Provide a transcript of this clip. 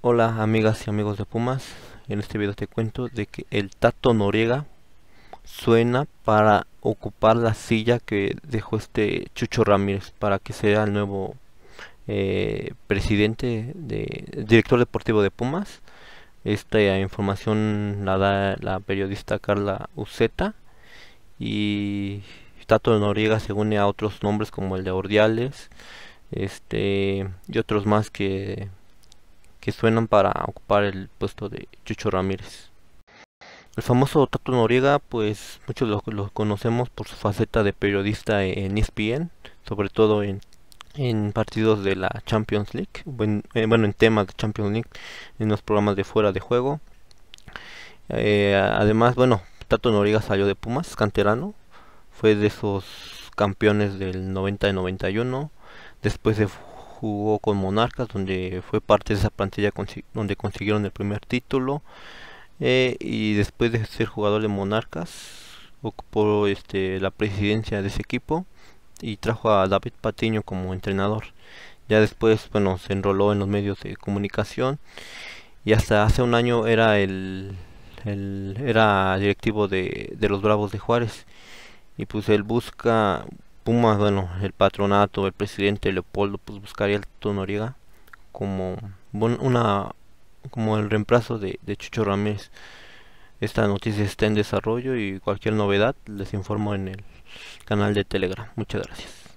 Hola amigas y amigos de Pumas, en este video te cuento de que el Tato Noriega suena para ocupar la silla que dejó este Chucho Ramírez para que sea el nuevo eh, presidente, de, director deportivo de Pumas. Esta información la da la periodista Carla Uceta y Tato Noriega se une a otros nombres como el de Ordiales este, y otros más que que suenan para ocupar el puesto de Chucho Ramírez. El famoso Tato Noriega, pues muchos lo, conocemos por su faceta de periodista en ESPN, sobre todo en, en partidos de la Champions League, eh, bueno, en temas de Champions League, en los programas de fuera de juego. Eh, además, bueno, Tato Noriega salió de Pumas, canterano, fue de esos campeones del 90 y 91, después de jugó con Monarcas, donde fue parte de esa plantilla donde consiguieron el primer título. Eh, y después de ser jugador de Monarcas, ocupó este, la presidencia de ese equipo y trajo a David Patiño como entrenador. Ya después, bueno, se enroló en los medios de comunicación y hasta hace un año era el, era directivo de, de los Bravos de Juárez. Y pues él busca Pumas, bueno, el patronato, el presidente Leopoldo, pues buscaría el Tonoriga Noriega como una como el reemplazo de, de Chucho Ramírez. Esta noticia está en desarrollo y cualquier novedad les informo en el canal de Telegram. Muchas gracias.